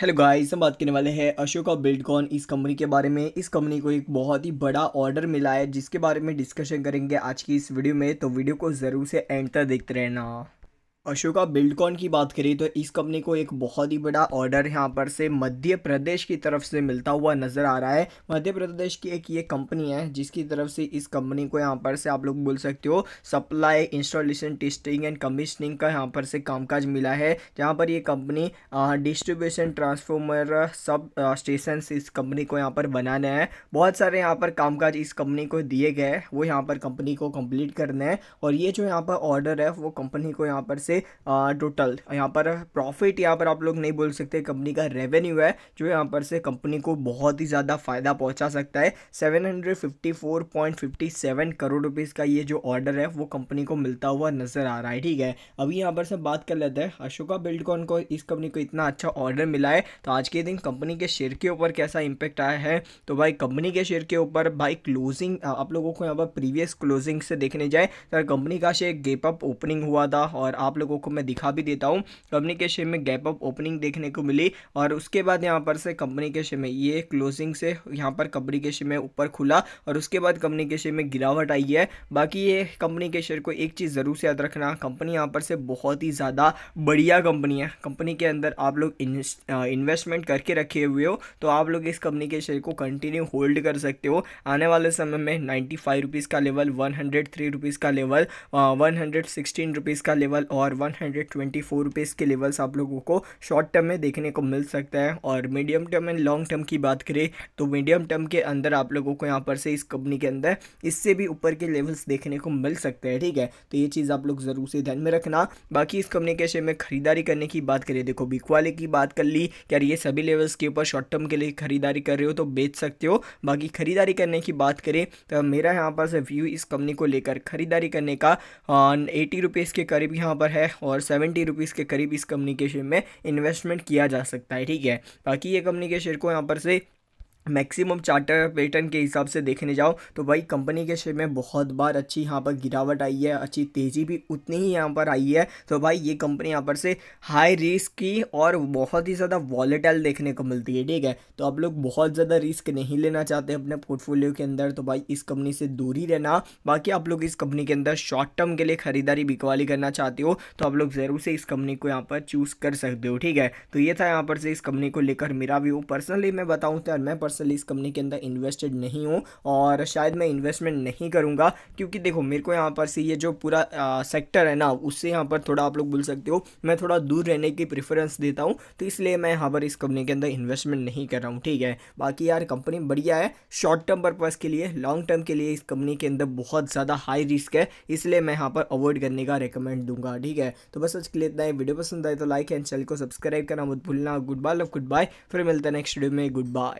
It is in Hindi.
हेलो गाइस हम बात करने वाले हैं अशोका बिल्डकॉन इस कंपनी के बारे में इस कंपनी को एक बहुत ही बड़ा ऑर्डर मिला है जिसके बारे में डिस्कशन करेंगे आज की इस वीडियो में तो वीडियो को ज़रूर से एंड तक देखते रहना अशोका बिल्डकॉन की बात करें तो इस कंपनी को एक बहुत ही बड़ा ऑर्डर यहाँ पर से मध्य प्रदेश की तरफ से मिलता हुआ नज़र आ रहा है मध्य प्रदेश की एक ये कंपनी है जिसकी तरफ से इस कंपनी को यहाँ पर से आप लोग बोल सकते हो supply installation testing and commissioning का यहाँ पर से कामकाज मिला है जहाँ पर ये company distribution transformer substation इस कंपनी को यहाँ पर बनाना है बहुत सारे यहाँ पर कामकाज इस कंपनी को दिए गए वो यहाँ पर कंपनी को कंप्लीट करना है और ये जो यहाँ पर ऑर्डर है वो कंपनी को यहाँ पर से से टोटल यहाँ पर प्रॉफिट यहाँ पर आप लोग नहीं बोल सकते कंपनी का रेवेन्यू है जो यहाँ पर से कंपनी को बहुत ही ज़्यादा फ़ायदा पहुँचा सकता है 754.57 करोड़ रुपीज़ का ये जो ऑर्डर है वो कंपनी को मिलता हुआ नज़र आ रहा है ठीक है अभी यहाँ पर से बात कर लेते हैं अशोका बिल्डकॉन को इस कंपनी को इतना अच्छा ऑर्डर मिला है तो आज के दिन कंपनी के शेयर के ऊपर कैसा इम्पैक्ट आया है तो भाई कंपनी के शेयर के ऊपर भाई क्लोजिंग आप लोगों को यहाँ पर प्रीवियस क्लोजिंग से देखने जाए तो कंपनी का शेयर गेप अप ओपनिंग हुआ था और आप लोग लोगों को मैं दिखा भी देता हूँ कंपनी के शेयर में गैप अप ओपनिंग देखने को मिली और उसके बाद यहाँ पर से कंपनी के शेयर में ये क्लोजिंग से यहाँ पर कंपनी के शेयर में ऊपर खुला और उसके बाद कंपनी के शेयर में गिरावट आई है बाकी ये कंपनी के शेयर को एक चीज़ ज़रूर से याद रखना कंपनी यहाँ पर से बहुत ही ज़्यादा बढ़िया कंपनी है कंपनी के अंदर आप लोग इन्वेस्टमेंट करके रखे हुए हो तो आप लोग इस कंपनी के शेयर को कंटिन्यू होल्ड कर सकते हो आने वाले समय में नाइन्टी फाइव रुपीज़ का level one hundred three rupees का level one hundred sixteen rupees का लेवल और one hundred twenty four rupees के लेवल्स आप लोगों को शॉर्ट टर्म में देखने को मिल सकता है और medium term and long term की बात करें तो मीडियम टर्म के अंदर आप लोगों को यहाँ पर से इस कंपनी के अंदर इससे भी ऊपर के लेवल्स देखने को मिल सकते हैं ठीक है तो ये चीज़ आप लोग ज़रूर से ध्यान में रखना बाकी इस कंपनी के शेयर में खरीदारी करने की बात करें देखो बिकवाले की बात कर ली यार ये सभी लेवल्स के ऊपर शॉर्ट टर्म के लिए खरीदारी कर रहे हो तो बेच सकते हो बाकी खरीदारी करने की बात करें तो मेरा यहाँ पर से व्यू इस कंपनी को लेकर खरीदारी करने का एटी अं, रुपीज़ के करीब यहाँ पर है है और सेवेंटी रुपीज़ के करीब इस कम्युनिकेशन में इन्वेस्टमेंट किया जा सकता है ठीक है बाकी ये कम्युनिकेशन को यहाँ पर से मैक्सिमम चार्टर पैटर्न के हिसाब से देखने जाओ तो भाई कंपनी के शेयर में बहुत बार अच्छी यहाँ पर गिरावट आई है अच्छी तेज़ी भी उतनी ही यहाँ पर आई है तो भाई ये कंपनी यहाँ पर से हाई रिस्क की और बहुत ही ज़्यादा वॉलेटाइल देखने को मिलती है ठीक है तो आप लोग बहुत ज़्यादा रिस्क नहीं लेना चाहते अपने पोर्टफोलियो के अंदर तो भाई इस कंपनी से दूर ही रहना बाकी आप लोग इस कंपनी के अंदर शॉर्ट टर्म के लिए ख़रीदारी बिकवाली करना चाहते हो तो आप लोग ज़रूर से इस कंपनी को यहाँ पर चूज़ कर सकते हो ठीक है तो ये था यहाँ पर से इस कंपनी को लेकर मेरा व्यू पर्सनली मैं बताऊँ तो मैं पर्सन दरअसल इस कंपनी के अंदर इन्वेस्टेड नहीं हूँ और शायद मैं इन्वेस्टमेंट नहीं करूँगा क्योंकि देखो मेरे को यहाँ पर से ये जो पूरा सेक्टर है ना उससे यहाँ पर थोड़ा आप लोग बोल सकते हो मैं थोड़ा दूर रहने की प्रेफरेंस देता हूँ तो इसलिए मैं यहाँ पर इस कंपनी के अंदर इन्वेस्टमेंट नहीं कर रहा हूँ ठीक है बाकी यार कंपनी बढ़िया है शॉर्ट टर्म पर्पज़ के लिए लॉन्ग टर्म के लिए इस कंपनी के अंदर बहुत ज़्यादा हाई रिस्क है इसलिए मैं यहाँ पर अवॉइड करने का रिकमेंड दूंगा ठीक है तो बस आज के लिए इतना ही वीडियो पसंद आए तो लाइक एंड चैनल को सब्सक्राइब करना मत भूलना good bye love good bye फिर मिलते हैं नेक्स्ट वीडियो में गुड बाय